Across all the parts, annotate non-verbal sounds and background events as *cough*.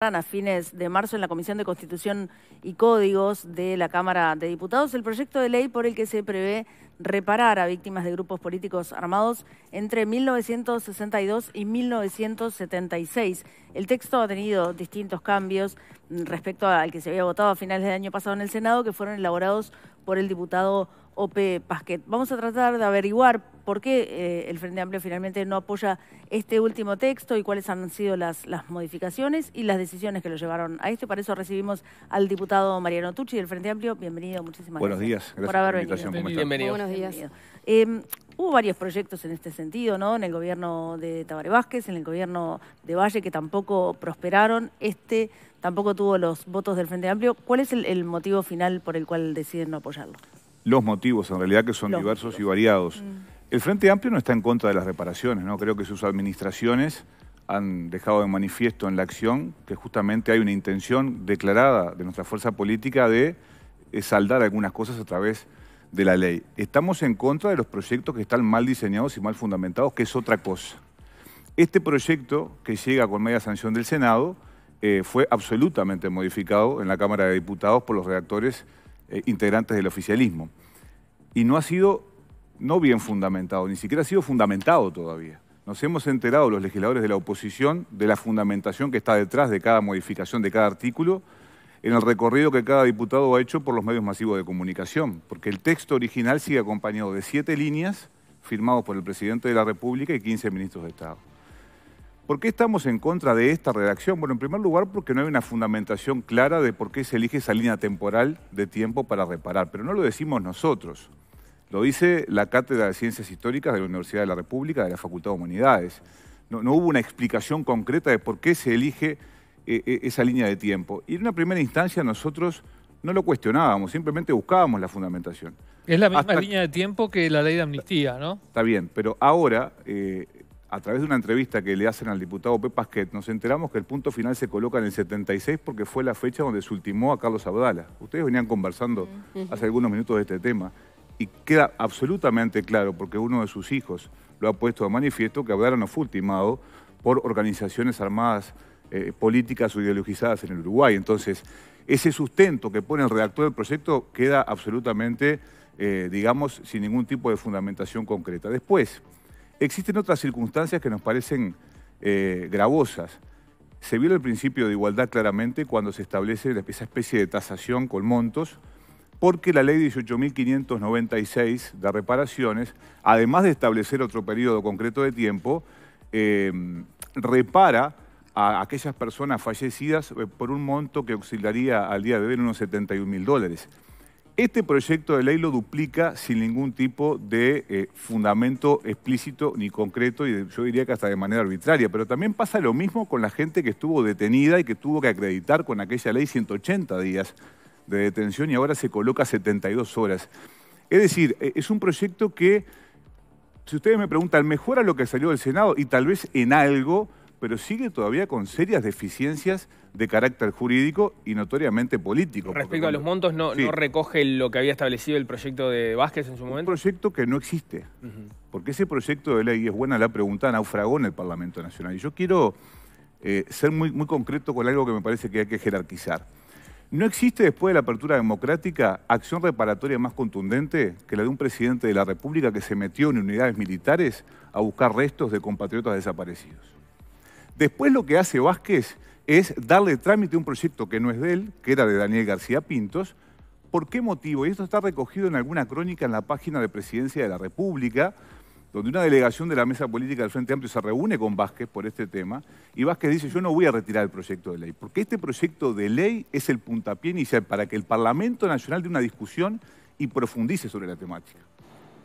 a fines de marzo en la Comisión de Constitución y Códigos de la Cámara de Diputados el proyecto de ley por el que se prevé reparar a víctimas de grupos políticos armados entre 1962 y 1976. El texto ha tenido distintos cambios respecto al que se había votado a finales del año pasado en el Senado, que fueron elaborados por el diputado O.P. Pasquet. Vamos a tratar de averiguar por qué eh, el Frente Amplio finalmente no apoya este último texto y cuáles han sido las, modificaciones y las decisiones que lo llevaron a esto. Para eso recibimos al diputado Mariano Tucci del Frente Amplio. Bienvenido, muchísimas gracias. Buenos días, gracias por haber la venido. Bienvenido. Buenos días. Em, hubo varios proyectos en este sentido, ¿no? En el gobierno de Tabaré Vázquez, en el gobierno de Valle, que tampoco prosperaron. Este tampoco tuvo los votos del Frente Amplio. ¿Cuál es el motivo final por el cual deciden no apoyarlo? los motivos, en realidad, que son diversos y variados. Mm. El Frente Amplio no está en contra de las reparaciones, ¿no? Creo que sus administraciones han dejado de manifiesto en la acción que justamente hay una intención declarada de nuestra fuerza política de saldar algunas cosas a través de la ley. Estamos en contra de los proyectos que están mal diseñados y mal fundamentados, que es otra cosa. Este proyecto, que llega con media sanción del Senado, eh, fue absolutamente modificado en la Cámara de Diputados por los redactores eh, integrantes del oficialismo. Y no ha sido, no bien fundamentado, ni siquiera ha sido fundamentado todavía. Nos hemos enterado los legisladores de la oposición de la fundamentación que está detrás de cada modificación de cada artículo en el recorrido que cada diputado ha hecho por los medios masivos de comunicación, porque el texto original sigue acompañado de siete líneas firmadas por el presidente de la República y 15 ministros de Estado. ¿Por qué estamos en contra de esta redacción? Bueno, en primer lugar, porque no hay una fundamentación clara de por qué se elige esa línea temporal de tiempo para reparar, pero no lo decimos nosotros. Lo dice la Cátedra de Ciencias Históricas de la Universidad de la República, de la Facultad de Humanidades. No, hubo una explicación concreta de por qué se elige eh, eh, esa línea de tiempo. Y en una primera instancia nosotros no lo cuestionábamos, simplemente buscábamos la fundamentación. Es la misma línea de tiempo que la ley de amnistía, ¿no? Está bien, pero ahora eh, a través de una entrevista que le hacen al diputado Pasquet, nos enteramos que el punto final se coloca en el 76 porque fue la fecha donde se ultimó a Carlos Abdala. Ustedes venían conversando hace algunos minutos de este tema y queda absolutamente claro, porque uno de sus hijos lo ha puesto de manifiesto, que Abdala no fue ultimado por organizaciones armadas eh, políticas o ideologizadas en el Uruguay. Entonces, ese sustento que pone el redactor del proyecto queda absolutamente, eh, digamos, sin ningún tipo de fundamentación concreta. Después, Existen otras circunstancias que nos parecen eh, gravosas. Se viola el principio de igualdad claramente cuando se establece esa especie de tasación con montos, porque la ley 18.596 de reparaciones, además de establecer otro periodo concreto de tiempo, eh, repara a aquellas personas fallecidas eh, por un monto que auxiliaría al día de hoy en unos 71.000 mil dólares. Este proyecto de ley lo duplica sin ningún tipo de eh, fundamento explícito ni concreto, y yo diría que hasta de manera arbitraria. Pero también pasa lo mismo con la gente que estuvo detenida y que tuvo que acreditar con aquella ley 180 días de detención y ahora se coloca 72 horas. Es decir, e, es un proyecto que, si ustedes me preguntan, mejora lo que salió del Senado y tal vez en algo pero sigue todavía con serias deficiencias de carácter jurídico y notoriamente político. Respecto a los montos, no, recoge lo que había establecido el proyecto de Vázquez en su momento? Un proyecto que no existe, porque ese proyecto de ley, es buena la pregunta, naufragó en el Parlamento Nacional. Y yo quiero eh, ser muy, muy concreto con algo que me parece que hay que jerarquizar. No existe después de la apertura democrática acción reparatoria más contundente que la de un presidente de la República que se metió en unidades militares a buscar restos de compatriotas desaparecidos. Después lo que hace Vázquez es darle trámite a un proyecto que no es de él, que era de Daniel García Pintos. ¿Por qué motivo? Y esto está recogido en alguna crónica en la página de Presidencia de la República, donde una delegación de la mesa política del Frente Amplio se reúne con Vázquez por este tema, y Vázquez dice, yo no voy a retirar el proyecto de ley, porque este proyecto de ley es el puntapié inicial para que el Parlamento Nacional dé una discusión y profundice sobre la temática.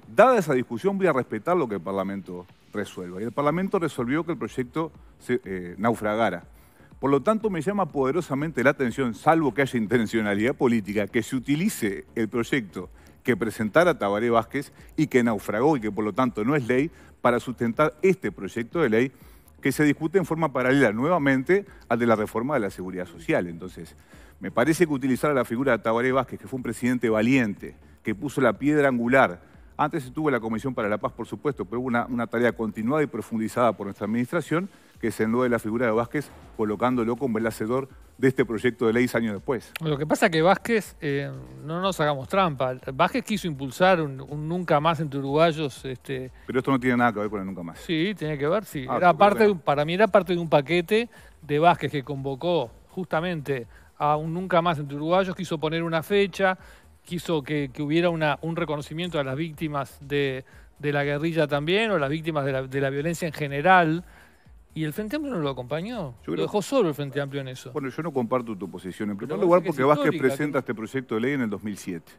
Dada esa discusión, voy a respetar lo que el Parlamento resuelva. Y el Parlamento resolvió que el proyecto se eh, naufragara. Por lo tanto, me llama poderosamente la atención, salvo que haya intencionalidad política, que se utilice el proyecto que presentara Tabaré Vázquez y que naufragó y que por lo tanto no es ley, para sustentar este proyecto de ley que se discute en forma paralela nuevamente al de la reforma de la seguridad social. Entonces, me parece que utilizar la figura de Tabaré Vázquez, que fue un presidente valiente, que puso la piedra angular antes estuvo la Comisión para la Paz, por supuesto, pero hubo una, tarea continuada y profundizada por nuestra administración que se de la figura de Vázquez colocándolo como el hacedor de este proyecto de ley años después. Lo que pasa es que Vázquez, eh, no nos hagamos trampa, Vázquez quiso impulsar un, nunca más entre uruguayos. Este... Pero esto no tiene nada que ver con el nunca más. Sí, tiene que ver, sí. Ah, era para mí era parte de un paquete de Vázquez que convocó justamente a un nunca más entre uruguayos, quiso poner una fecha, quiso que, hubiera un reconocimiento a las víctimas de, la guerrilla también, o las víctimas de la, violencia en general. Y el Frente Amplio no lo acompañó. lo dejó solo el Frente Amplio en eso. Bueno, yo no comparto tu posición. En primer lugar, porque Vázquez presenta este proyecto de ley en el 2007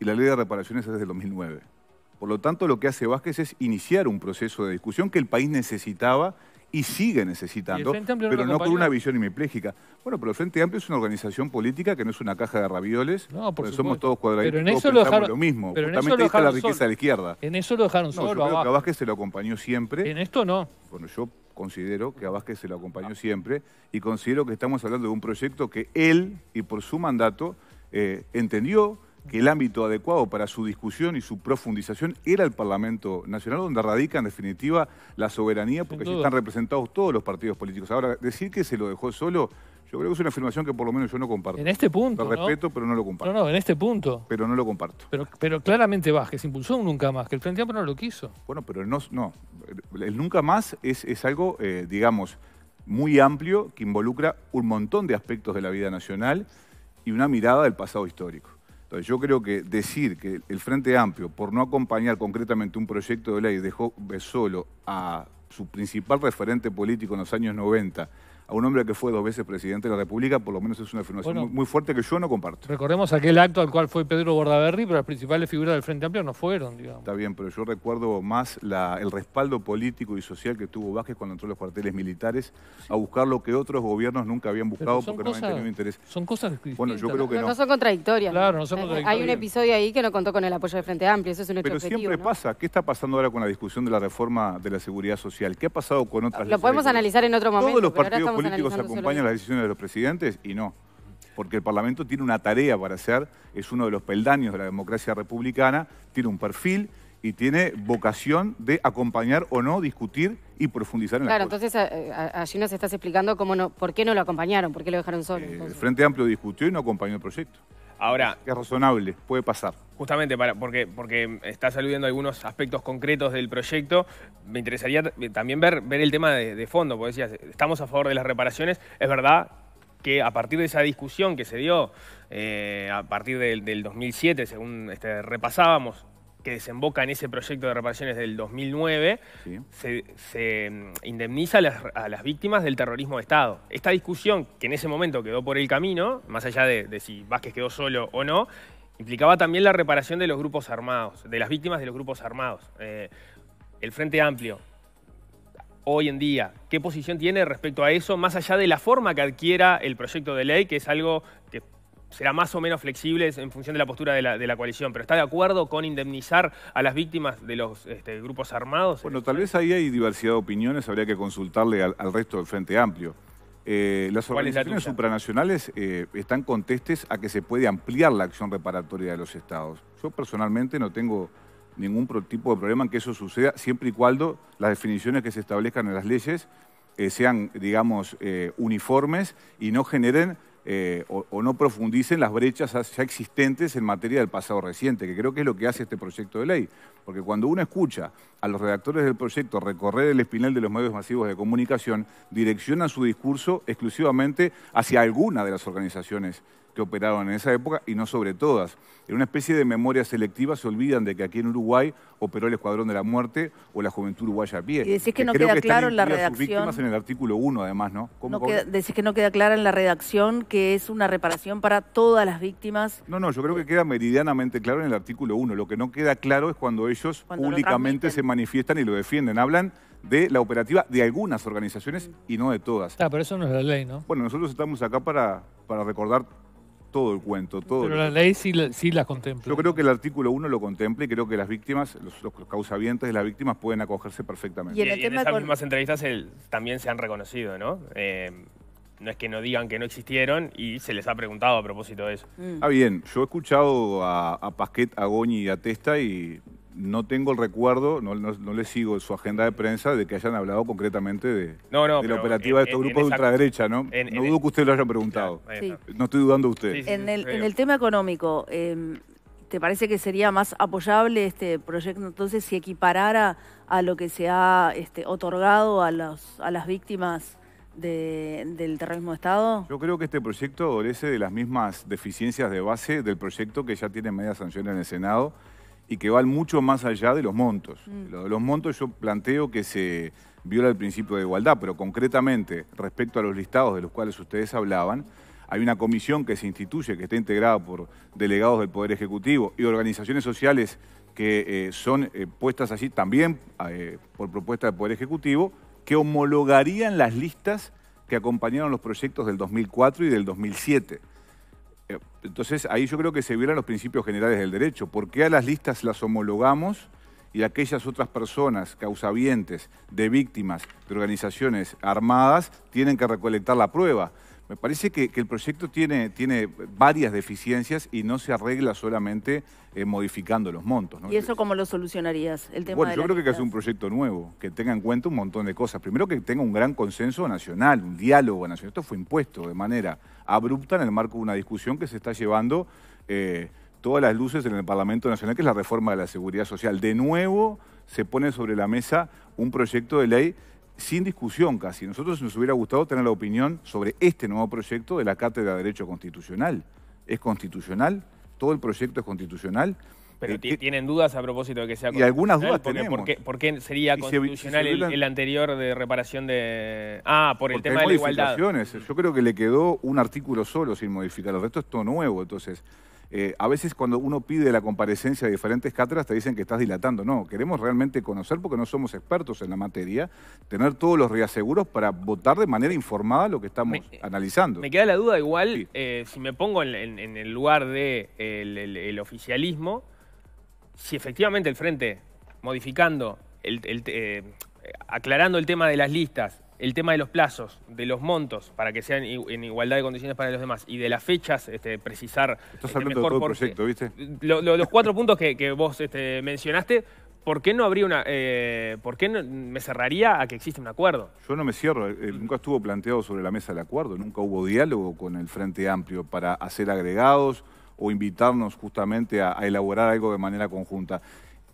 y la ley de reparaciones es desde el 2009. Por lo tanto, lo que hace Vázquez es iniciar un proceso de discusión que el país necesitaba y sigue necesitando, pero no por con una visión hemipléjica. Bueno, pero el Frente Amplio es una organización política que no es una caja de ravioles, porque somos todos cuadraditos, pero en eso lo, dejaron, mismo. Pero en eso lo está la riqueza de la izquierda. En eso lo dejaron solo. Yo creo que se lo acompañó siempre. En esto no. Bueno, yo considero que a Vázquez se lo acompañó siempre y considero que estamos hablando de un proyecto que él, y por su mandato, eh, entendió que el ámbito adecuado para su discusión y su profundización era el Parlamento Nacional, donde radica en definitiva la soberanía, porque allí están representados todos los partidos políticos. Ahora, decir que se lo dejó solo, yo creo que es una afirmación que por lo menos yo no comparto. En este punto. Lo respeto, pero no lo comparto. No, no, en este punto. Pero no lo comparto. Pero, claramente pero que se impulsó un nunca más, que el Frente Amplio no lo quiso. Bueno, pero no, El nunca más es, algo, eh, digamos, muy amplio que involucra un montón de aspectos de la vida nacional y una mirada del pasado histórico. Entonces yo creo que decir que el Frente Amplio, por no acompañar concretamente un proyecto de ley, dejó solo a su principal referente político en los años 90 a un hombre que fue dos veces presidente de la República, por lo menos es una afirmación muy, fuerte que yo no comparto. Recordemos aquel acto al cual fue Pedro Bordaberry, pero las principales figuras del Frente Amplio no fueron, digamos. Está bien, pero yo recuerdo más el respaldo político y social que tuvo Vázquez cuando entró a los cuarteles militares a buscar lo que otros gobiernos nunca habían buscado porque cosas, no habían tenido interés. Son cosas distintas. Bueno, yo creo que no. no. son contradictorias. Claro, no son eh, contradictorias. Hay un episodio ahí que no contó con el apoyo del Frente Amplio, eso es un hecho Pero siempre pasa. ¿Qué está pasando ahora con la discusión de la reforma de la seguridad social? ¿Qué ha pasado con otras Lo podemos analizar en otro momento, políticos acompañan las decisiones de los presidentes y no. Porque el Parlamento tiene una tarea para hacer, es uno de los peldaños de la democracia republicana, tiene un perfil y tiene vocación de acompañar o no, discutir y profundizar en la Claro, entonces eh, eh, allí nos estás explicando cómo no, por qué no lo acompañaron, por qué lo dejaron solo. Eh, el Frente Amplio discutió y no acompañó el proyecto. Ahora. Es razonable, puede pasar. Justamente para, porque, porque estás aludiendo a algunos aspectos concretos del proyecto, me interesaría eh, también ver, ver el tema de, fondo, porque decías, estamos a favor de las reparaciones, es verdad que a partir de esa discusión que se dio eh, a partir del, 2007, según este, repasábamos, que desemboca en ese proyecto de reparaciones del 2009, se, mm, indemniza a las, víctimas del terrorismo de Estado. Esta discusión, que en ese momento quedó por el camino, más allá de, si Vázquez quedó solo o no, implicaba también la reparación de los grupos armados, de las víctimas de los grupos armados. Eh, el Frente Amplio, hoy en día, ¿qué posición tiene respecto a eso, más allá de la forma que adquiera el proyecto de ley, que es algo que será más o menos flexible en función de la postura de la, coalición, pero ¿está de acuerdo con indemnizar a las víctimas de los este, grupos armados? Bueno, tal vez ahí hay diversidad de opiniones, habría que consultarle al, resto del Frente Amplio. Eh, las organizaciones supranacionales eh, están contestes a que se puede ampliar la acción reparatoria de los estados. Yo personalmente no tengo ningún tipo de problema en que eso suceda, siempre y cuando las definiciones que se establezcan en las leyes eh, sean, digamos, uniformes y no generen eh, o, o, no profundicen las brechas ya existentes en materia del pasado reciente, que creo que es lo que hace este proyecto de ley. Porque cuando uno escucha a los redactores del proyecto recorrer el espinal de los medios masivos de comunicación, direccionan su discurso exclusivamente hacia alguna de las organizaciones que operaron en esa época y no sobre todas. En una especie de memoria selectiva se olvidan de que aquí en Uruguay operó el Escuadrón de la Muerte o la Juventud Uruguaya a pie. Y decís que, no queda claro en la redacción. en el artículo 1, además, ¿no? decís que no queda clara en la redacción que es una reparación para todas las víctimas. No, no, yo creo que queda meridianamente claro en el artículo 1. Lo que no queda claro es cuando ellos ellos públicamente se manifiestan y lo defienden. Hablan de la operativa de algunas organizaciones y no de todas. Ah, pero eso no es la ley, ¿no? Bueno, nosotros estamos acá para, para recordar todo el cuento. Todo Pero la ley sí, sí la contempla. Yo creo que el artículo 1 lo contempla y creo que las víctimas, los, los causavientes de las víctimas pueden acogerse perfectamente. Y en, esas mismas entrevistas también se han reconocido, ¿no? Eh, no es que no digan que no existieron y se les ha preguntado a propósito de eso. Ah, bien. Yo he escuchado a, a Pasquet, a Goñi y a Testa y no tengo el recuerdo, no, no, le sigo su agenda de prensa, de que hayan hablado concretamente de, la operativa de estos grupos de ultraderecha, ¿no? no dudo que usted lo haya preguntado. No estoy dudando de usted. en, el, tema económico, em, ¿te parece que sería más apoyable este proyecto entonces si equiparara a lo que se ha este, otorgado a, los, a las víctimas? del terrorismo de Estado? Yo creo que este proyecto adolece de las mismas deficiencias de base del proyecto que ya tiene media sanción en el Senado y que van mucho más allá de los montos. Mm. Lo de los montos yo planteo que se viola el principio de igualdad, pero concretamente respecto a los listados de los cuales ustedes hablaban, hay una comisión que se instituye, que está integrada por delegados del Poder Ejecutivo y organizaciones sociales que eh, son eh, puestas allí también eh, por propuesta del Poder Ejecutivo, que homologarían las listas que acompañaron los proyectos del 2004 y del 2007. Entonces ahí yo creo que se violan los principios generales del derecho. ¿Por qué a las listas las homologamos y aquellas otras personas causavientes de víctimas de organizaciones armadas tienen que recolectar la prueba? Me parece que, el proyecto tiene, tiene, varias deficiencias y no se arregla solamente eh, modificando los montos. ¿Y eso cómo lo solucionarías? El tema bueno, yo creo que hay un proyecto nuevo, que tenga en cuenta un montón de cosas. Primero que tenga un gran consenso nacional, un diálogo nacional. Esto fue impuesto de manera abrupta en el marco de una discusión que se está llevando eh, todas las luces en el Parlamento Nacional, que es la reforma de la seguridad social. De nuevo se pone sobre la mesa un proyecto de ley sin discusión casi. Nosotros nos hubiera gustado tener la opinión sobre este nuevo proyecto de la Cátedra de Derecho Constitucional. ¿Es constitucional? ¿Todo el proyecto es constitucional? Pero eh, eh, tienen dudas a propósito de que sea constitucional. Y algunas dudas tenemos. ¿por qué, sería constitucional el, anterior de reparación de... Ah, por el tema de la igualdad. Yo creo que le quedó un artículo solo sin modificar. El resto es todo nuevo, entonces... Eh, a veces cuando uno pide la comparecencia de diferentes cátedras te dicen que estás dilatando. No, queremos realmente conocer porque no somos expertos en la materia, tener todos los reaseguros para votar de manera informada lo que estamos eh, analizando. Me queda la duda igual, eh, si me pongo en, el lugar del de el, oficialismo, si efectivamente el Frente, modificando, aclarando el tema de las listas, el tema de los plazos, de los montos, para que sean en igualdad de condiciones para los demás, y de las fechas, este, precisar... Estás este, mejor de todo el proyecto, ¿viste? los *laughs* cuatro puntos que, vos este, mencionaste, ¿por qué no habría una... Eh, ¿Por qué me cerraría a que existe un acuerdo? Yo no me cierro. Eh, eh, nunca estuvo planteado sobre la mesa el acuerdo. Nunca hubo diálogo con el Frente Amplio para hacer agregados o invitarnos justamente a elaborar algo de manera conjunta.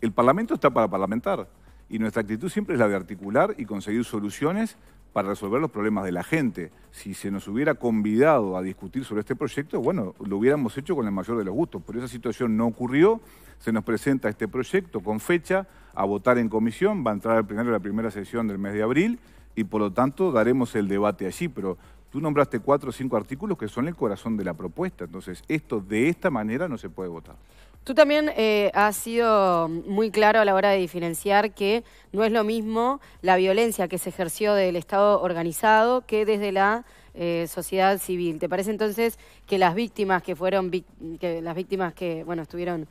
El Parlamento está para parlamentar y nuestra actitud siempre es la de articular y conseguir soluciones para resolver los problemas de la gente. Si se nos hubiera convidado a discutir sobre este proyecto, bueno, lo hubiéramos hecho con el mayor de los gustos, pero esa situación no ocurrió. Se nos presenta este proyecto con fecha a votar en comisión, va a entrar al plenario la primera sesión del mes de abril y por lo tanto daremos el debate allí, pero tú nombraste cuatro o cinco artículos que son el corazón de la propuesta, entonces esto de esta manera no se puede votar. Tú también eh, has sido muy claro a la hora de diferenciar que no es lo mismo la violencia que se ejerció del Estado organizado que desde la eh, sociedad civil. ¿Te parece entonces que las víctimas que fueron que las víctimas que bueno estuvieron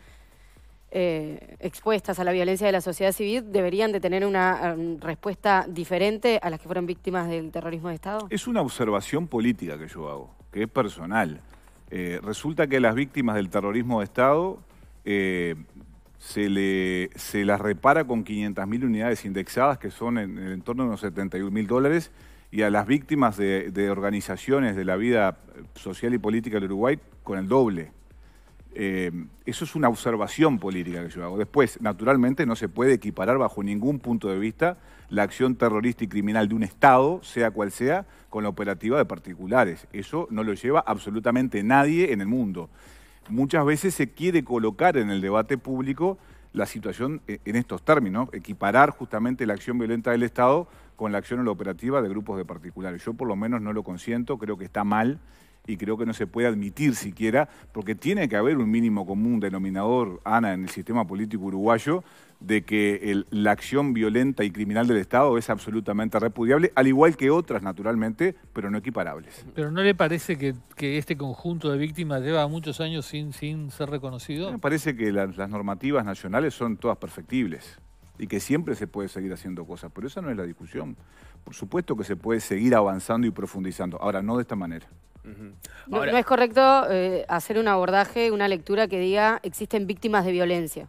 eh, expuestas a la violencia de la sociedad civil deberían de tener una um, respuesta diferente a las que fueron víctimas del terrorismo de Estado? Es una observación política que yo hago, que es personal. Eh, resulta que las víctimas del terrorismo de Estado eh, se, le, se las repara con 500.000 unidades indexadas, que son en, torno el entorno de unos 71 mil dólares, y a las víctimas de, organizaciones de la vida social y política del Uruguay con el doble. Eh, eso es una observación política que yo hago. Después, naturalmente, no se puede equiparar bajo ningún punto de vista la acción terrorista y criminal de un Estado, sea cual sea, con la operativa de particulares. Eso no lo lleva absolutamente nadie en el mundo muchas veces se quiere colocar en el debate público la situación eh, en estos términos, equiparar justamente la acción violenta del Estado con la acción operativa de grupos de particulares. Yo por lo menos no lo consiento, creo que está mal y creo que no se puede admitir siquiera, porque tiene que haber un mínimo común denominador, Ana, en el sistema político uruguayo, de que la acción violenta y criminal del Estado es absolutamente repudiable, al igual que otras, naturalmente, pero no equiparables. ¿Pero no le parece que, este conjunto de víctimas lleva muchos años sin, ser reconocido? Me parece que las normativas nacionales son todas perfectibles y que siempre se puede seguir haciendo cosas, pero esa no es la discusión. Por supuesto que se puede seguir avanzando y profundizando, ahora no de esta manera no, es correcto eh, hacer un abordaje, una lectura que diga existen víctimas de violencia.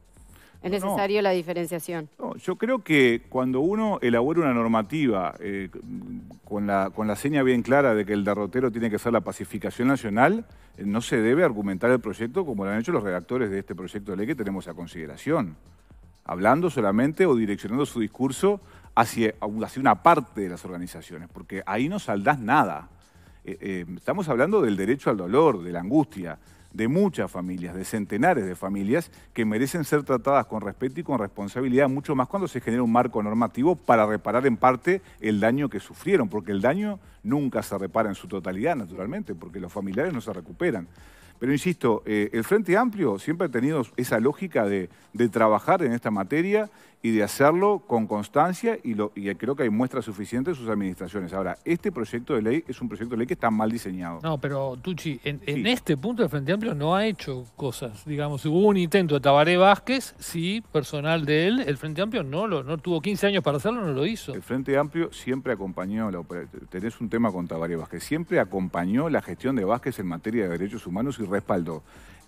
Es necesario la diferenciación. yo creo que cuando uno elabora una normativa eh, con, la, con la seña bien clara de que el derrotero tiene que ser la pacificación nacional, eh, no se debe argumentar el proyecto como lo han hecho los redactores de este proyecto de ley que tenemos a consideración, hablando solamente o direccionando su discurso hacia, hacia una parte de las organizaciones, porque ahí no saldás nada. Eh, eh, estamos hablando del derecho al dolor, de la angustia, de muchas familias, de centenares de familias que merecen ser tratadas con respeto y con responsabilidad, mucho más cuando se genera un marco normativo para reparar en parte el daño que sufrieron, porque el daño nunca se repara en su totalidad, naturalmente, porque los familiares no se recuperan. Pero insisto, eh, el Frente Amplio siempre ha tenido esa lógica de trabajar en esta materia y de hacerlo con constancia y, creo que hay muestras suficientes de sus administraciones. Ahora, este proyecto de ley es un proyecto de ley que está mal diseñado. No, pero Tucci, en, este punto el Frente Amplio no ha hecho cosas. Digamos, hubo un intento de Tabaré Vázquez, sí, personal de él, el Frente Amplio no lo no tuvo 15 años para hacerlo, no lo hizo. El Frente Amplio siempre acompañó, la, tenés un tema con Tabaré Vázquez, siempre acompañó la gestión de Vázquez en materia de derechos humanos y respaldó.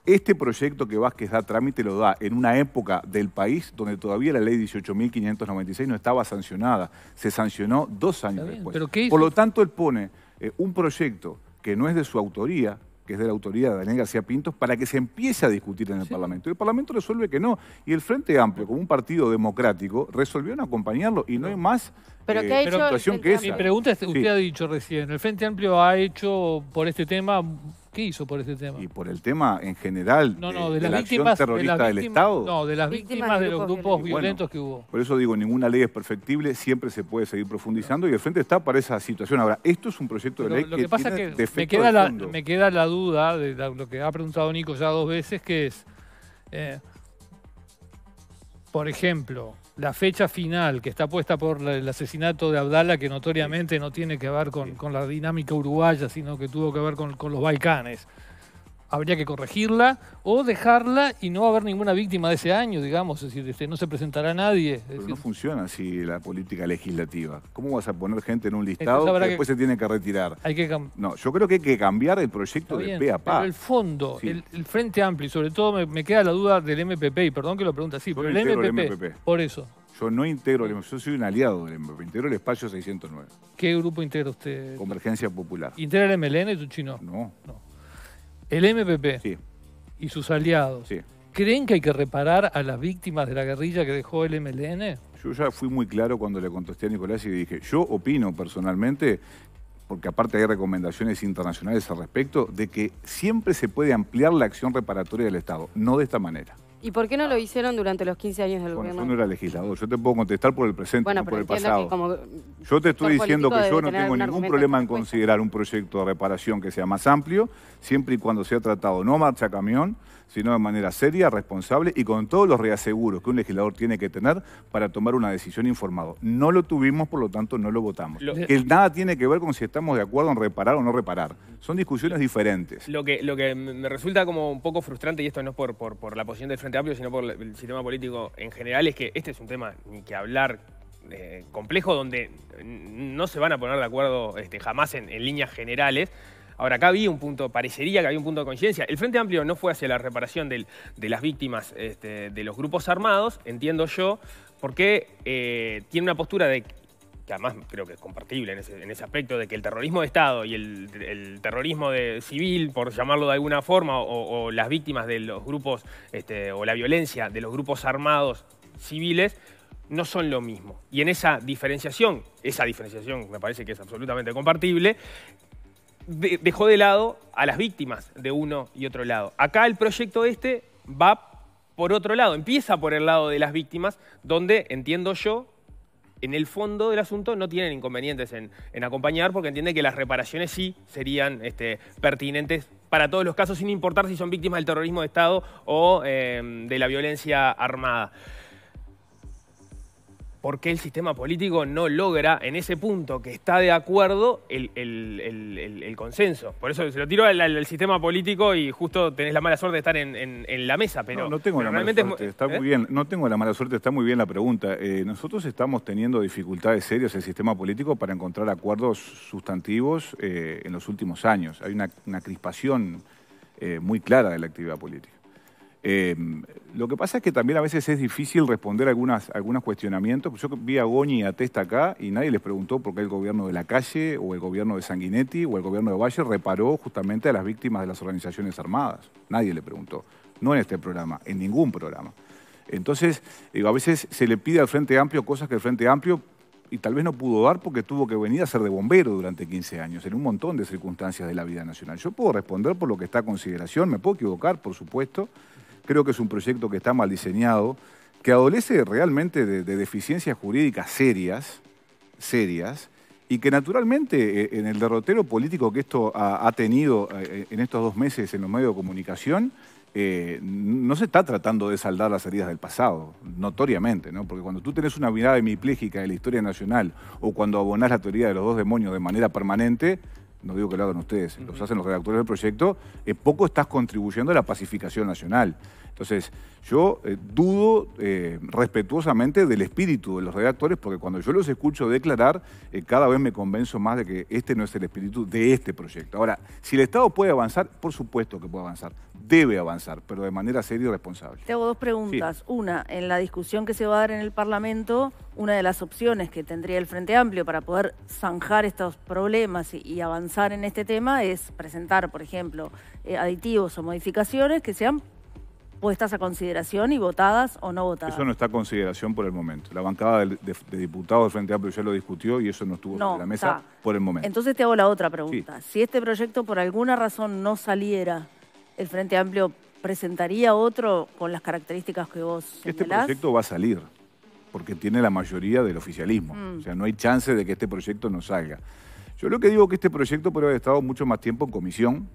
Este proyecto que Vázquez da trámite lo da en una época del país donde todavía la ley 18.596 no estaba sancionada. Se sancionó dos años después. Por lo tanto, él pone eh, un proyecto que no es de su autoría, que es de la autoría de Daniel García Pintos, para que se empiece a discutir en el Parlamento. Y el Parlamento resuelve que no. Y el Frente Amplio, como un partido democrático, resolvió no acompañarlo y no hay más ¿Pero situación eh, que esa. Mi pregunta es, usted ha dicho recién, el Frente Amplio ha hecho por este tema ¿Qué hizo por este tema? Y por el tema en general de, las víctimas, terroristas terrorista del Estado. No, de las víctimas, de, los grupos, violentos que hubo. Por eso digo, ninguna ley es perfectible, siempre se puede seguir profundizando y el Frente está para esa situación. Ahora, esto es un proyecto de ley lo que, pasa que me queda, la, me queda la duda de lo que ha preguntado Nico ya dos veces, que es, eh, por ejemplo, la fecha final que está puesta por el asesinato de Abdala, que notoriamente no tiene que ver con, la dinámica uruguaya, sino que tuvo que ver con los Balcanes habría que corregirla o dejarla y no va a haber ninguna víctima de ese año, digamos, es decir, este, no se presentará nadie. no funciona así la política legislativa. ¿Cómo vas a poner gente en un listado que después se tiene que retirar? No, yo creo que hay que cambiar el proyecto de pe Pero el fondo, el, Frente Amplio, y sobre todo me, queda la duda del MPP, y perdón que lo pregunte así, pero el MPP, por eso. Yo no integro el MPP, yo soy un aliado del MPP, integro el espacio 609. ¿Qué grupo integra usted? Convergencia Popular. ¿Integra el MLN y tu chino? No. no. El MPP y sus aliados. ¿Creen que hay que reparar a las víctimas de la guerrilla que dejó el MLN? Yo ya fui muy claro cuando le contesté a Nicolás y le dije, yo opino personalmente porque aparte hay recomendaciones internacionales al respecto, de que siempre se puede ampliar la acción reparatoria del Estado, no de esta manera. ¿Y por qué no lo ah. hicieron durante los 15 años del bueno, gobierno? Yo no era legislador, yo te puedo contestar por el presente, y por el pasado. yo te estoy diciendo que yo no tengo ningún problema en considerar un proyecto de reparación que sea más amplio, siempre y cuando sea tratado no marcha camión, sino de manera seria, responsable y con todos los reaseguros que un legislador tiene que tener para tomar una decisión informada. No lo tuvimos, por lo tanto no lo votamos. nada tiene que ver con si estamos de acuerdo en reparar o no reparar. Son discusiones diferentes. Lo que, lo que me resulta como un poco frustrante, y esto no es por, por, por la posición del Frente Amplio, sino por el sistema político en general, es que este es un tema ni que hablar eh, complejo donde no se van a poner de acuerdo este, jamás en, líneas generales. Ahora, acá había un punto, parecería que había un punto de coincidencia. El Frente Amplio no fue hacia la reparación de las víctimas este, de los grupos armados, entiendo yo, porque eh, tiene una postura de que además creo que es compartible en ese, aspecto, de que el terrorismo de Estado y el, terrorismo de civil, por llamarlo de alguna forma, o, las víctimas de los grupos, este, o la violencia de los grupos armados civiles, no son lo mismo. Y en esa diferenciación, esa diferenciación me parece que es absolutamente compartible, dejó de lado a las víctimas de uno y otro lado. Acá el proyecto este va por otro lado, empieza por el lado de las víctimas, donde entiendo yo en el fondo del asunto no tienen inconvenientes en, acompañar porque entiende que las reparaciones sí serían este, pertinentes para todos los casos, sin importar si son víctimas del terrorismo de Estado o em, de la violencia armada porque el sistema político no logra en ese punto que está de acuerdo el, consenso. Por eso se lo tiro al, sistema político y justo tenés la mala suerte de estar en, la mesa, pero... No, tengo la mala suerte, está muy ¿Eh? bien. No tengo la mala suerte, está muy bien la pregunta. Eh, nosotros estamos teniendo dificultades serias en el sistema político para encontrar acuerdos sustantivos eh, en los últimos años. Hay una crispación muy clara de la actividad política. Em, lo que pasa es que también a veces es difícil responder algunas, algunos cuestionamientos. Yo vi a Goñi y a Testa acá y nadie les preguntó por qué el gobierno de la calle o el gobierno de Sanguinetti o el gobierno de Valle reparó justamente a las víctimas de las organizaciones armadas. Nadie le preguntó. No en este programa, en ningún programa. Entonces, a veces se le pide al Frente Amplio cosas que el Frente Amplio y tal vez no pudo dar porque tuvo que venir a ser de bombero durante 15 años, en un montón de circunstancias de la vida nacional. Yo puedo responder por lo que está a consideración, me puedo equivocar, por supuesto, Creo que es un proyecto que está mal diseñado, que adolece realmente de, deficiencias jurídicas serias, serias, y que naturalmente eh, en el derrotero político que esto ha, tenido eh, en estos dos meses en los medios de comunicación, eh, no se está tratando de saldar las heridas del pasado, notoriamente, ¿no? Porque cuando tú tenés una mirada hemipléjica de la historia nacional o cuando abonás la teoría de los dos demonios de manera permanente, no digo que lo hagan ustedes, los hacen los redactores del proyecto, poco estás contribuyendo a la pacificación nacional. Entonces, yo eh, dudo eh, respetuosamente del espíritu de los redactores, porque cuando yo los escucho declarar, eh, cada vez me convenzo más de que este no es el espíritu de este proyecto. Ahora, si el Estado puede avanzar, por supuesto que puede avanzar, debe avanzar, pero de manera seria y responsable. Tengo dos preguntas. Una, en la discusión que se va a dar en el Parlamento, una de las opciones que tendría el Frente Amplio para poder zanjar estos problemas y avanzar en este tema es presentar, por ejemplo, aditivos o modificaciones que sean puestas a consideración y votadas o no votadas. Eso no está a consideración por el momento. La bancada de, diputados del Frente Amplio ya lo discutió y eso no estuvo en la mesa por el momento. Entonces te hago la otra pregunta. Si este proyecto por alguna razón no saliera, ¿el Frente Amplio presentaría otro con las características que vos Este proyecto va a salir porque tiene la mayoría del oficialismo. Mm. O sea, no hay chance de que este proyecto no salga. Yo lo que digo es que este proyecto puede haber estado mucho más tiempo en comisión,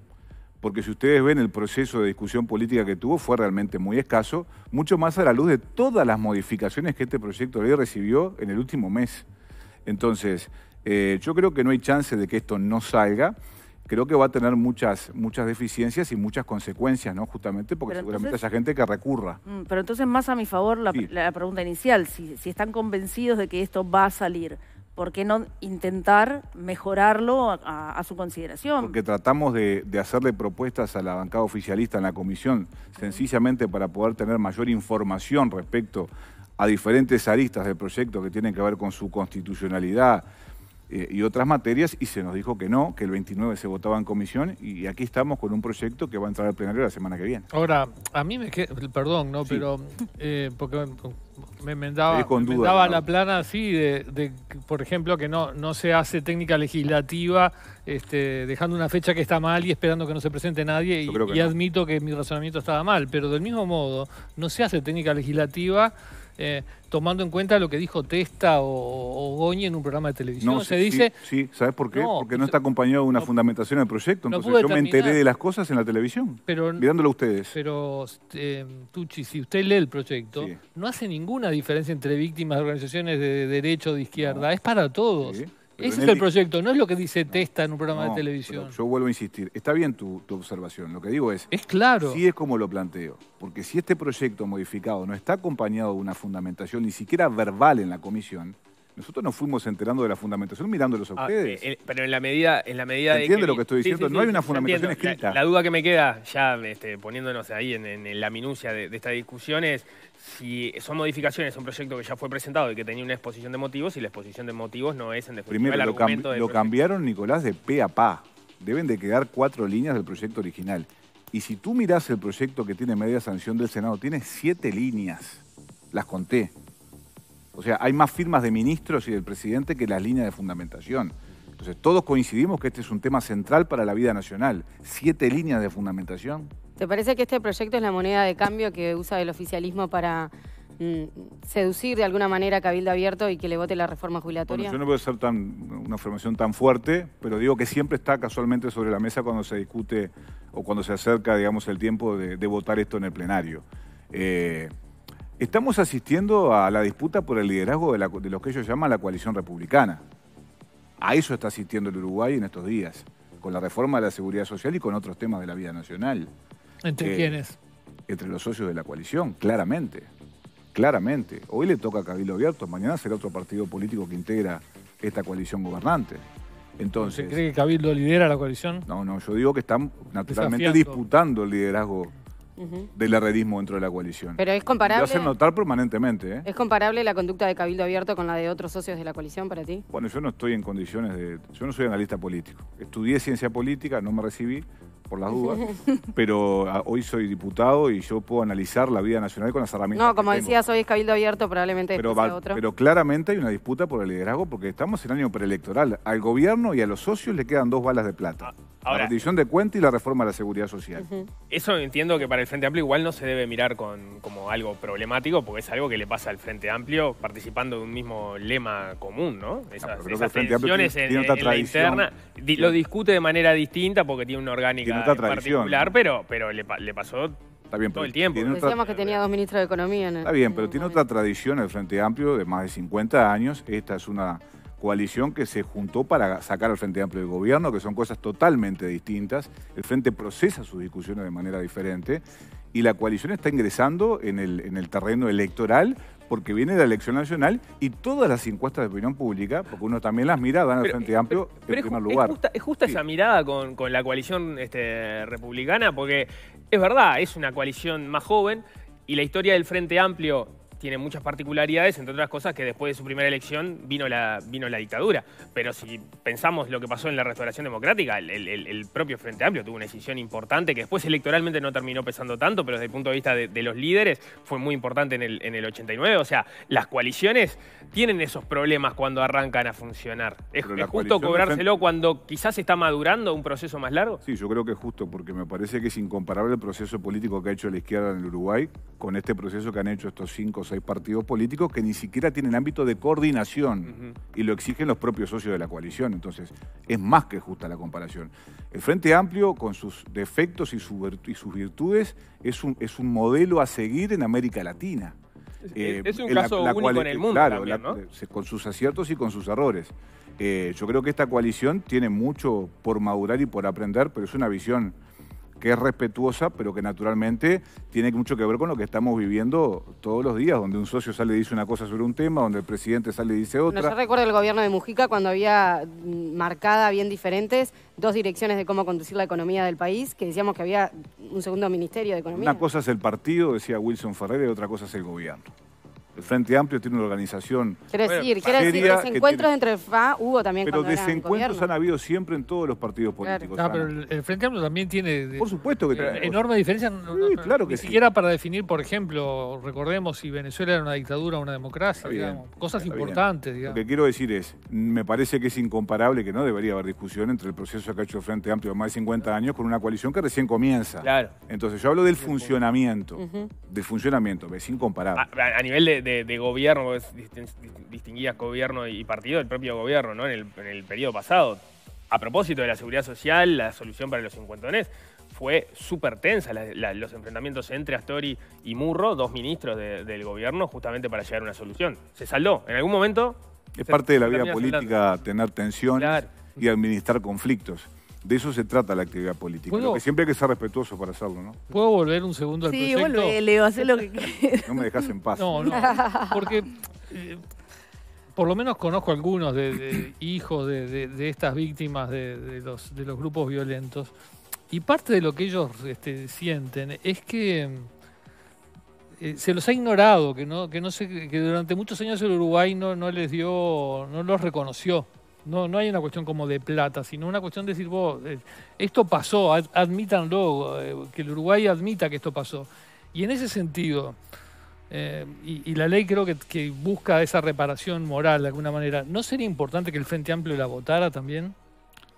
porque si ustedes ven el proceso de discusión política que tuvo fue realmente muy escaso, mucho más a la luz de todas las modificaciones que este proyecto de ley recibió en el último mes. Entonces, eh, yo creo que no hay chance de que esto no salga. Creo que va a tener muchas, muchas deficiencias y muchas consecuencias, ¿no? Justamente porque seguramente haya gente que recurra. Mm, pero entonces, más a mi favor, la, pregunta inicial, si están convencidos de que esto va a salir. ¿por qué no intentar mejorarlo a, su consideración? Porque tratamos de, hacerle propuestas a la bancada oficialista en la comisión, sencillamente para poder tener mayor información respecto a diferentes aristas del proyecto que tienen que ver con su constitucionalidad, eh, y otras materias y se nos dijo que no, que el 29 se votaba en comisión y aquí estamos con un proyecto que va a entrar al plenario la semana que viene. Ahora, a mí me perdón, ¿no? Pero, eh, porque me mendaba, me la plana así de, por ejemplo, que no, no se hace técnica legislativa este, dejando una fecha que está mal y esperando que no se presente nadie y, admito que mi razonamiento estaba mal, pero del mismo modo no se hace técnica legislativa eh, tomando en cuenta lo que dijo Testa o, Goñi en un programa de televisión. se sí, dice. ¿sabes por qué? Porque no está acompañado de una fundamentación del proyecto. Entonces yo me enteré de las cosas en la televisión, pero, mirándolo a ustedes. Pero, eh, Tucci, si usted lee el proyecto, no hace ninguna diferencia entre víctimas de organizaciones de derecho o de izquierda. Es para todos. Ese es el proyecto, no es lo que dice Testa en un programa de televisión. Yo vuelvo a insistir, está bien tu, observación, lo que digo es... Es claro. Sí es como lo planteo, porque si este proyecto modificado no está acompañado de una fundamentación ni siquiera verbal en la comisión, nosotros nos fuimos enterando de la fundamentación mirándolos a ah, ustedes. Eh, eh, pero en la medida, en la medida de lo que estoy diciendo? no hay una fundamentación escrita. La, duda que me queda, ya este, poniéndonos ahí en, la minucia de, esta discusión es si son modificaciones es un proyecto que ya fue presentado y que tenía una exposición de motivos, y la exposición de motivos no es en definitiva Primero, el lo, lo cambiaron, Nicolás, de P a pa. Deben de quedar cuatro líneas del proyecto original. Y si tú mirás el proyecto que tiene media sanción del Senado, tiene siete líneas. Las conté. O sea, hay más firmas de ministros y del presidente que las líneas de fundamentación. Entonces, todos coincidimos que este es un tema central para la vida nacional. Siete líneas de fundamentación. ¿Te parece que este proyecto es la moneda de cambio que usa el oficialismo para mm, seducir de alguna manera a Cabildo Abierto y que le vote la reforma jubilatoria? yo no puedo ser tan, una afirmación tan fuerte, pero digo que siempre está casualmente sobre la mesa cuando se discute o cuando se acerca, digamos, el tiempo de, votar esto en el plenario. Eh, estamos asistiendo a la disputa por el liderazgo de, de lo que ellos llaman la coalición republicana. A eso está asistiendo el Uruguay en estos días, con la reforma de la seguridad social y con otros temas de la vida nacional. ¿Entre eh, quiénes? Entre los socios de la coalición, claramente. Claramente. Hoy le toca a Cabildo Abierto, mañana será otro partido político que integra esta coalición gobernante. Entonces, cree que Cabildo lidera la coalición? No, no, yo digo que están naturalmente disputando el liderazgo del heredismo dentro de la coalición. Pero es comparable. Lo notar permanentemente. ¿eh? ¿Es comparable la conducta de Cabildo Abierto con la de otros socios de la coalición para ti? Bueno, yo no estoy en condiciones de. Yo no soy analista político. Estudié ciencia política, no me recibí, por las dudas, *laughs* pero ah, hoy soy diputado y yo puedo analizar la vida nacional con las herramientas. No, como decías, hoy es Cabildo Abierto, probablemente pero, este otro. pero claramente hay una disputa por el liderazgo porque estamos en año preelectoral. Al gobierno y a los socios le quedan dos balas de plata. Ah, la rendición de cuenta y la reforma de la seguridad social. Eso entiendo que para el Frente Amplio igual no se debe mirar con, como algo problemático, porque es algo que le pasa al Frente Amplio participando de un mismo lema común, ¿no? Ah, esas, esas tensiones interna. lo discute de manera distinta porque tiene una orgánica tradición. particular, pero, pero le, pasó todo el tiempo. Decíamos que tenía dos ministros de Economía. Está bien, pero tiene otra tradición el Frente Amplio de más de 50 años. Esta es una coalición que se juntó para sacar al Frente Amplio del gobierno, que son cosas totalmente distintas. El Frente procesa sus discusiones de manera diferente y la coalición está ingresando en el, en el terreno electoral porque viene la elección nacional y todas las encuestas de opinión pública, porque uno también las mira, van al Frente Amplio eh, pero, primer lugar. Es justa, esa mirada con, la coalición este, republicana, porque es verdad, es una coalición más joven y la historia del Frente Amplio tiene muchas particularidades, entre otras cosas que después de su primera elección vino la, vino la dictadura. Pero si pensamos lo que pasó en la restauración democrática, el, propio Frente Amplio tuvo una decisión importante que después electoralmente no terminó pesando tanto, pero desde el punto de vista de, los líderes fue muy importante en el, en el 89. O sea, las coaliciones tienen esos problemas cuando arrancan a funcionar. ¿Es, justo cobrárselo cuando quizás está madurando un proceso más largo? Sí, yo creo que es justo, porque me parece que es incomparable el proceso político que ha hecho la izquierda en el Uruguay con este proceso que han hecho estos cinco hay partidos políticos que ni siquiera tienen ámbito de coordinación y lo exigen los propios socios de la coalición. Entonces, es más que justa la comparación. El Frente Amplio, con sus defectos y, sus virtudes, es un, es un modelo a seguir en América Latina. es eh, un caso único en el mundo. ¿no? Eh, con sus aciertos y con sus errores. Eh, yo creo que esta coalición tiene mucho por madurar y por aprender, pero es una visión que es respetuosa, pero que naturalmente tiene mucho que ver con lo que estamos viviendo todos los días, donde un socio sale y dice una cosa sobre un tema, donde el presidente sale y dice otra. No, yo recuerdo el gobierno de Mujica cuando había mm, marcada bien diferentes dos direcciones de cómo conducir la economía del país, que decíamos que había un segundo ministerio de economía. Una cosa es el partido, decía Wilson Ferrer, y otra cosa es el gobierno. El Frente Amplio tiene una organización. Quiero decir, quiero decir desencuentros entre FA hubo también. Pero desencuentros han habido siempre en todos los partidos políticos. Ah, pero el, Frente Amplio también tiene. Eh, por supuesto que eh, tiene. Enorme diferencia. claro que ni siquiera para definir, por ejemplo, recordemos si Venezuela era una dictadura o una democracia, cosas importantes. Lo que quiero decir es, me parece que es incomparable que no debería haber discusión entre el proceso que ha hecho el Frente Amplio de más de 50 años con una coalición que recién comienza. Claro. Entonces yo hablo del funcionamiento, del funcionamiento, es incomparable. a nivel de de, gobierno, distinguidas gobierno y partido, el propio gobierno, ¿no? En el, periodo pasado. A propósito de la seguridad social, la solución para los cincuentones fue súper tensa los enfrentamientos entre Astori y Murro, dos ministros del gobierno, justamente para llegar a una solución. Se saldó. En algún momento. Es parte de la vida política tener tensiones y administrar conflictos de eso se trata la actividad política. siempre hay que ser respetuoso para hacerlo, ¿no? ¿Puedo volver un segundo al sí, Sí, eh, Leo, lo que *laughs* No me dejas en paz. No, no, *laughs* porque eh, por lo menos conozco algunos de, hijos de, estas víctimas de, los, grupos violentos y parte de lo que ellos este, sienten es que... Eh, se los ha ignorado, que no, que no que durante muchos años el Uruguay no, no les dio, no los reconoció. No, no hay una cuestión como de plata, sino una cuestión de decir, vos, eh, esto pasó, admítanlo, eh, que el Uruguay admita que esto pasó. Y en ese sentido, eh, y, la ley creo que busca esa reparación moral de alguna manera, ¿no sería importante que el Frente Amplio la votara también?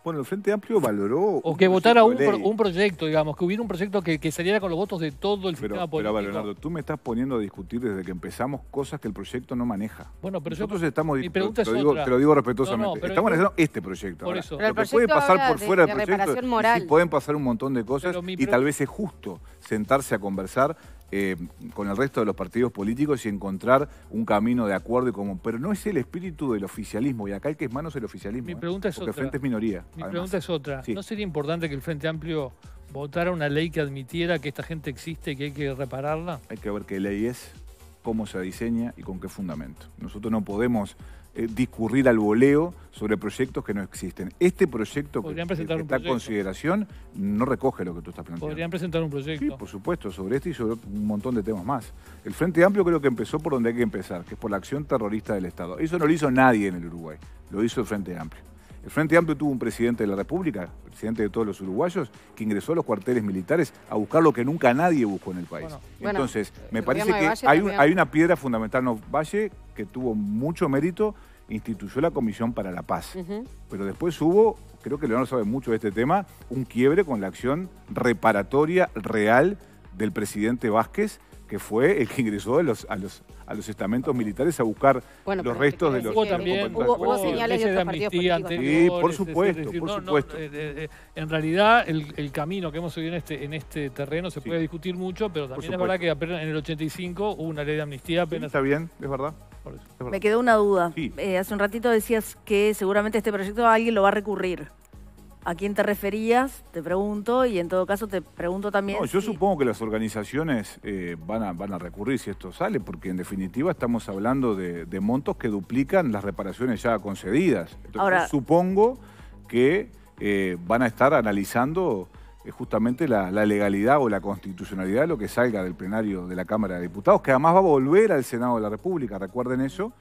Bueno, el Frente Amplio valoró... O que votara un, proyecto, digamos, que hubiera un proyecto que, saliera con los votos de todo el sistema pero, político. Pero, Leonardo, tú me estás poniendo a discutir desde que empezamos cosas que el proyecto no maneja. Bueno, pero Nosotros yo, estamos... Mi pregunta te, es te lo digo respetuosamente. estamos haciendo este proyecto. Por eso. Lo que puede pasar por fuera del proyecto... pueden pasar un montón de cosas y tal vez es justo sentarse a conversar eh, con el resto de los partidos políticos y encontrar un camino de acuerdo y común. Pero no es el espíritu del oficialismo, y acá hay que es manos el oficialismo. Mi ¿eh? pregunta es otra. Frente es minoría. Mi pregunta es otra. ¿No sería importante que el Frente Amplio votara una ley que admitiera que esta gente existe y que hay que repararla? Hay que ver qué ley es, cómo se diseña y con qué fundamento. Nosotros no podemos eh, discurrir al voleo sobre proyectos que no existen. Este proyecto que, consideración no recoge lo que tú estás planteando. Podrían presentar un proyecto. Sí, por supuesto, sobre este y sobre un montón de temas más. El Frente Amplio creo que empezó por donde hay que empezar, que es por la acción terrorista del Estado. Eso no lo hizo nadie en el Uruguay, lo hizo el Frente Amplio. El Frente Amplio tuvo un presidente de la República, presidente de todos los uruguayos, que ingresó a los cuarteles militares a buscar lo que nunca nadie buscó en el país. Entonces, eh, me parece que hay, una piedra fundamental. No, Valle, que tuvo mucho mérito, instituyó la Comisión para la Paz. Pero después hubo, creo que Leonardo sabe mucho de este tema, un quiebre con la acción reparatoria real del presidente Vázquez que fue el que ingresó a los, a los, estamentos militares a buscar los restos de los... Hubo también señales de, por supuesto, por supuesto. Eh, eh, eh, en realidad, el, camino que hemos seguido en este, en este terreno se puede discutir mucho, pero también es verdad que en el 85 hubo una ley de amnistía apenas... está bien, es verdad. Me quedó una duda. hace un ratito decías que seguramente este proyecto alguien lo va a recurrir. ¿A quién te referías? Te pregunto, y en todo caso te pregunto también... No, yo supongo que las organizaciones eh, van, a, van a recurrir si esto sale, porque en definitiva estamos hablando de, montos que duplican las reparaciones ya concedidas. Entonces, Ahora... supongo que eh, van a estar analizando eh, justamente la, legalidad o la constitucionalidad de lo que salga del plenario de la Cámara de Diputados, que además va a volver al Senado de la República, recuerden eso,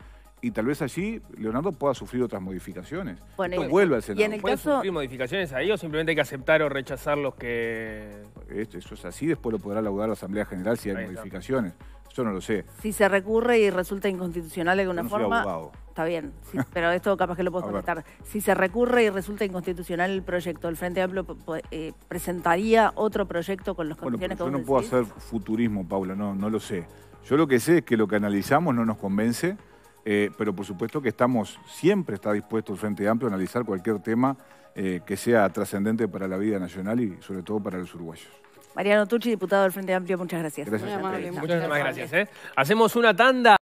y tal vez allí Leonardo pueda sufrir otras modificaciones. Bueno, Esto y, al Senado. Y en el caso... sufrir modificaciones ahí o simplemente hay que aceptar o rechazar los que...? Esto, eso es así, después lo podrá laudar la Asamblea General si hay modificaciones. Yo no lo sé. Si se recurre y resulta inconstitucional de alguna forma... Está bien, *laughs* pero esto capaz que lo puedo contestar. Si se recurre y resulta inconstitucional el proyecto, ¿el Frente Amplio eh, presentaría otro proyecto con los condiciones que Yo no puedo hacer futurismo, Paula, no, no lo sé. Yo lo que sé es que lo que analizamos no nos convence eh, pero por supuesto que estamos, siempre está dispuesto el Frente Amplio a analizar cualquier tema eh, que sea trascendente para la vida nacional y sobre todo para los uruguayos. Mariano Tucci, diputado del Frente Amplio, muchas gracias. gracias. muchas gracias. ¿eh? Hacemos una tanda.